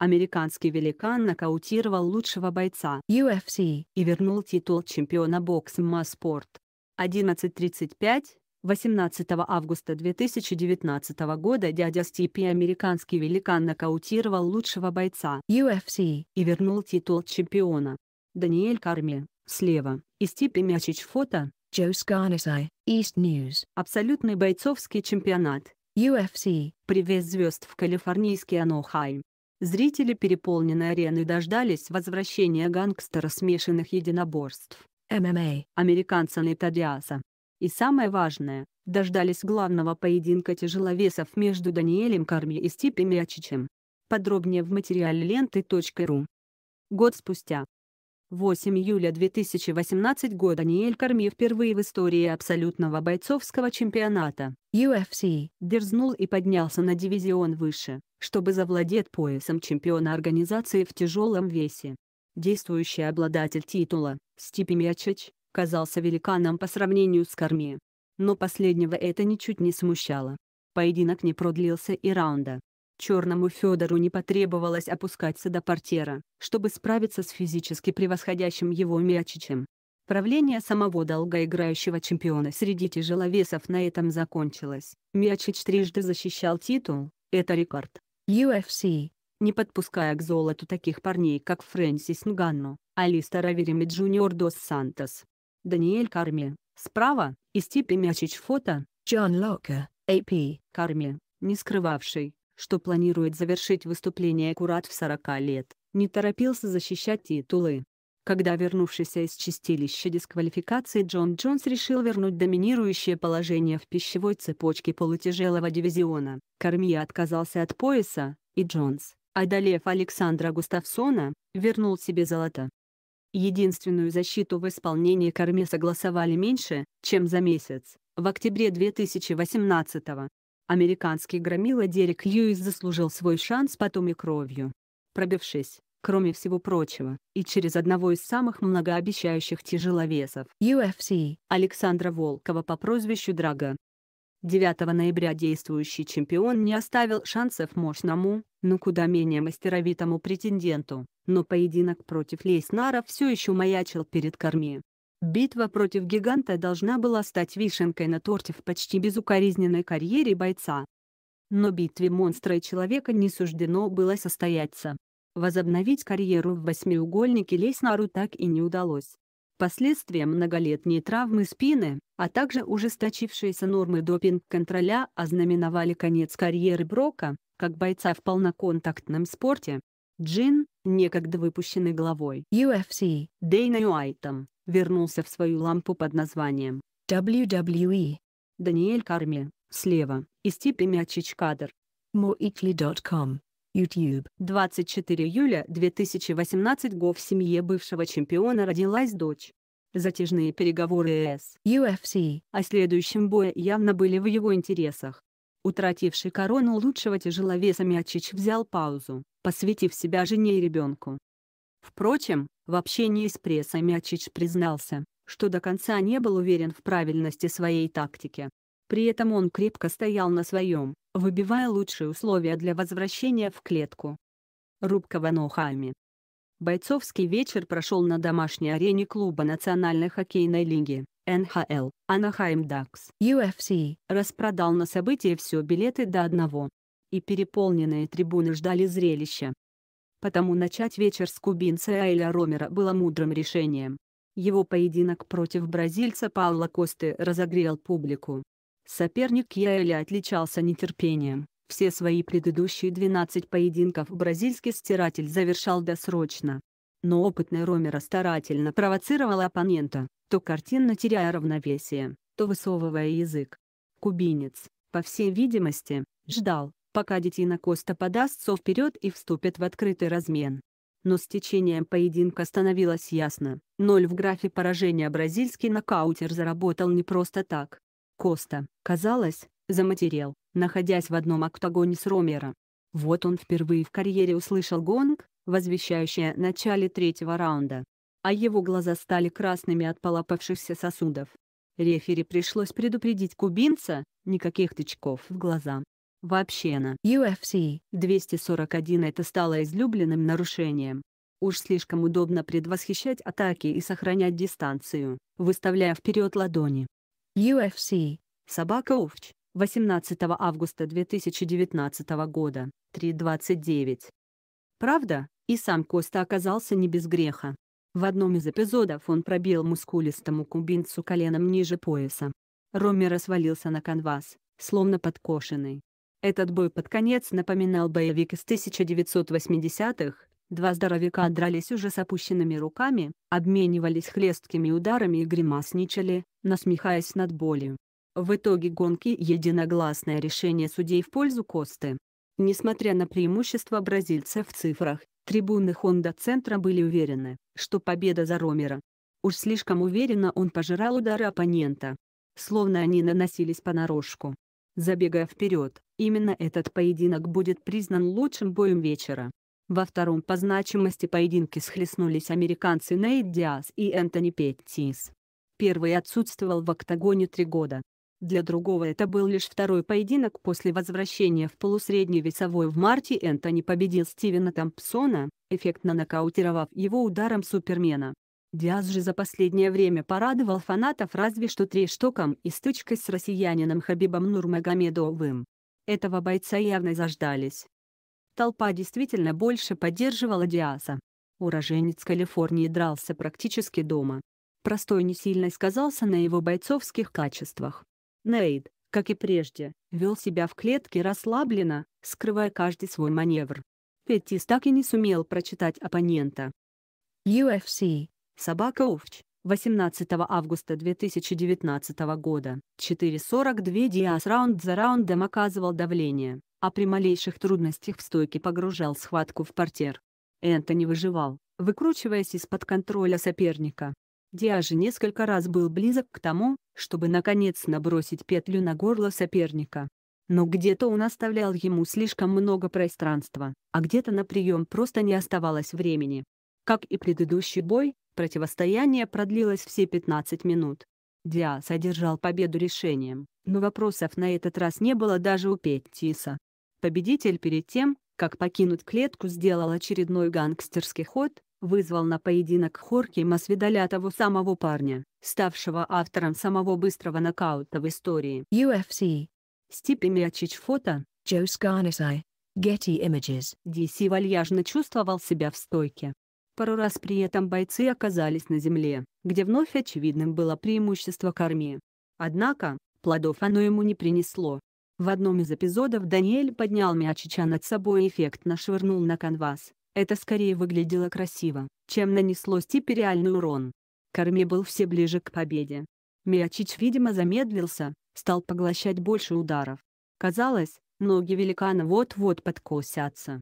Американский великан нокаутировал лучшего бойца UFC и вернул титул чемпиона Бокс спорт. 11.35, 18 августа 2019 года дядя Стипи американский великан нокаутировал лучшего бойца UFC и вернул титул чемпиона. Даниэль Карми, слева, и Стипи Мячич фото, Joe Scarnisai, East News. Абсолютный бойцовский чемпионат. UFC. Привез звезд в калифорнийский Анохайм. Зрители переполненной арены дождались возвращения гангстера смешанных единоборств. ММА, американца Нейта Диаса. И самое важное, дождались главного поединка тяжеловесов между Даниэлем Карми и Степи Мячичем. Подробнее в материале ленты.ру. Год спустя. 8 июля 2018 года Даниэль Карми впервые в истории абсолютного бойцовского чемпионата UFC, дерзнул и поднялся на дивизион выше, чтобы завладеть поясом чемпиона организации в тяжелом весе. Действующий обладатель титула, Степи Мячич, казался великаном по сравнению с Корми. Но последнего это ничуть не смущало. Поединок не продлился и раунда. Черному Федору не потребовалось опускаться до портера, чтобы справиться с физически превосходящим его Мячичем. Правление самого долгоиграющего чемпиона среди тяжеловесов на этом закончилось. Мячич трижды защищал титул, это рекорд. UFC. Не подпуская к золоту таких парней, как Фрэнсис Нганну, Алистер Аверим и Джуниор Дос Сантос. Даниэль Карми, справа, и Степи типа Мячич фото, Джон Лока, AP, Карми, не скрывавший, что планирует завершить выступление аккурат в 40 лет, не торопился защищать титулы, когда вернувшийся из чистилища дисквалификации Джон Джонс решил вернуть доминирующее положение в пищевой цепочке полутяжелого дивизиона, Кармия отказался от пояса, и Джонс, одолев Александра Густавсона, вернул себе золото. Единственную защиту в исполнении Корме согласовали меньше, чем за месяц, в октябре 2018 -го. Американский громила Дерек Льюис заслужил свой шанс потом и кровью. Пробившись, кроме всего прочего, и через одного из самых многообещающих тяжеловесов UFC Александра Волкова по прозвищу Драга. 9 ноября действующий чемпион не оставил шансов мощному, но куда менее мастеровитому претенденту, но поединок против Лейснара все еще маячил перед корми. Битва против гиганта должна была стать вишенкой на торте в почти безукоризненной карьере бойца. Но битве монстра и человека не суждено было состояться. Возобновить карьеру в восьмиугольнике Леснару так и не удалось. Последствия многолетней травмы спины, а также ужесточившиеся нормы допинг-контроля ознаменовали конец карьеры Брока, как бойца в полноконтактном спорте. Джин, некогда выпущенный главой UFC Дейна Уайтом, вернулся в свою лампу под названием WWE. Даниэль Карми, слева, и Степи типа Мячич Кадр. Moikli.com YouTube. 24 июля 2018 го в семье бывшего чемпиона родилась дочь. Затяжные переговоры с UFC о следующем бое явно были в его интересах. Утративший корону лучшего тяжеловеса Мячич взял паузу, посвятив себя жене и ребенку. Впрочем, в общении с прессой Мячич признался, что до конца не был уверен в правильности своей тактики. При этом он крепко стоял на своем, выбивая лучшие условия для возвращения в клетку. Рубка Ванохами. Бойцовский вечер прошел на домашней арене клуба Национальной хоккейной лиги, НХЛ, Анахайм Дакс. UFC распродал на событие все билеты до одного. И переполненные трибуны ждали зрелища. Потому начать вечер с кубинца Айля Ромера было мудрым решением. Его поединок против бразильца Паула Косты разогрел публику, Соперник Яэля отличался нетерпением. Все свои предыдущие 12 поединков бразильский стиратель завершал досрочно. Но опытный Ромеро старательно провоцировал оппонента, то картинно теряя равновесие, то высовывая язык. Кубинец, по всей видимости, ждал, пока детина Коста подастся вперед и вступит в открытый размен. Но с течением поединка становилось ясно, ноль в графе поражения бразильский нокаутер заработал не просто так. Коста, казалось, заматерел, находясь в одном октагоне с Ромеро. Вот он впервые в карьере услышал гонг, возвещающий о начале третьего раунда. А его глаза стали красными от полопавшихся сосудов. Рефери пришлось предупредить кубинца, никаких тычков в глаза. Вообще на UFC 241 это стало излюбленным нарушением. Уж слишком удобно предвосхищать атаки и сохранять дистанцию, выставляя вперед ладони. UFC, Собака Овч, 18 августа 2019 года, 3.29. Правда, и сам Коста оказался не без греха. В одном из эпизодов он пробил мускулистому кубинцу коленом ниже пояса. Ромеро свалился на канвас, словно подкошенный. Этот бой под конец напоминал боевик из 1980-х, Два здоровяка дрались уже с опущенными руками, обменивались хлесткими ударами и гримасничали, насмехаясь над болью. В итоге гонки единогласное решение судей в пользу Косты. Несмотря на преимущество бразильца в цифрах, трибуны Хонда-центра были уверены, что победа за Ромера. Уж слишком уверенно он пожирал удары оппонента. Словно они наносились понарошку. Забегая вперед, именно этот поединок будет признан лучшим боем вечера. Во втором по значимости поединке схлестнулись американцы Нейт Диас и Энтони Петтис. Первый отсутствовал в октагоне три года. Для другого это был лишь второй поединок после возвращения в полусредний весовой в марте Энтони победил Стивена Тампсона, эффектно нокаутировав его ударом Супермена. Диас же за последнее время порадовал фанатов разве что трештоком и стычкой с россиянином Хабибом Нурмагомедовым. Этого бойца явно заждались. Толпа действительно больше поддерживала Диаса. Уроженец Калифорнии дрался практически дома. Простой не сильно сказался на его бойцовских качествах. Нейд, как и прежде, вел себя в клетке расслабленно, скрывая каждый свой маневр. Петтис так и не сумел прочитать оппонента. UFC. Собака Овч. 18 августа 2019 года. 4.42 Диас раунд за раундом оказывал давление а при малейших трудностях в стойке погружал схватку в портер. Энтони выживал, выкручиваясь из-под контроля соперника. Диаже несколько раз был близок к тому, чтобы наконец набросить петлю на горло соперника. Но где-то он оставлял ему слишком много пространства, а где-то на прием просто не оставалось времени. Как и предыдущий бой, противостояние продлилось все 15 минут. Диа содержал победу решением, но вопросов на этот раз не было даже у Петтиса. Победитель перед тем, как покинуть клетку, сделал очередной гангстерский ход, вызвал на поединок Хорки Масвидаля того самого парня, ставшего автором самого быстрого нокаута в истории. UFC. Степи Мячич фото. Джо Скарнисай. Getty Images. DC вальяжно чувствовал себя в стойке. Пару раз при этом бойцы оказались на земле, где вновь очевидным было преимущество корме. Однако, плодов оно ему не принесло. В одном из эпизодов Даниэль поднял мячича над собой и эффектно швырнул на канвас. Это скорее выглядело красиво, чем нанесло Стипе реальный урон. Корми был все ближе к победе. Мячич, видимо, замедлился, стал поглощать больше ударов. Казалось, ноги великана вот-вот подкосятся.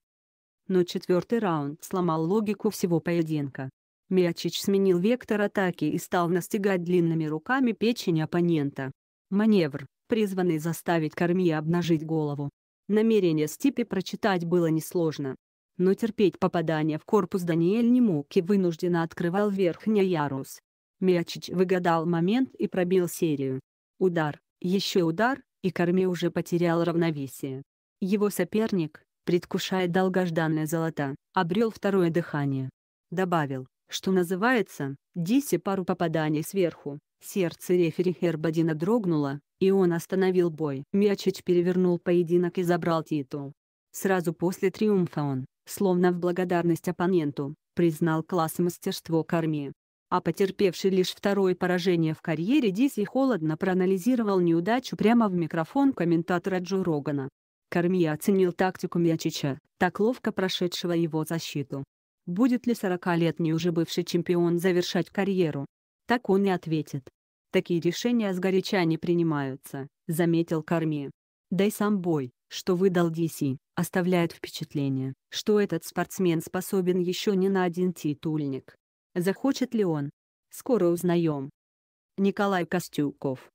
Но четвертый раунд сломал логику всего поединка. Мячич сменил вектор атаки и стал настигать длинными руками печень оппонента. Маневр, призванный заставить Корми обнажить голову. Намерение Степи прочитать было несложно. Но терпеть попадание в корпус Даниэль не мог и вынужденно открывал верхний ярус. Мячич выгадал момент и пробил серию. Удар, еще удар, и Корми уже потерял равновесие. Его соперник, предвкушая долгожданное золото, обрел второе дыхание. Добавил, что называется, Дисе пару попаданий сверху. Сердце рефери Хербадина дрогнуло, и он остановил бой. Мячич перевернул поединок и забрал титул. Сразу после триумфа он, словно в благодарность оппоненту, признал класс мастерство Карми. А потерпевший лишь второе поражение в карьере Диси холодно проанализировал неудачу прямо в микрофон комментатора Джо Рогана. Карми оценил тактику Мячича, так ловко прошедшего его защиту. Будет ли 40-летний уже бывший чемпион завершать карьеру? Так он и ответит. Такие решения сгоряча не принимаются, заметил Корми. Да и сам бой, что выдал Диси, оставляет впечатление, что этот спортсмен способен еще не на один титульник. Захочет ли он? Скоро узнаем. Николай Костюков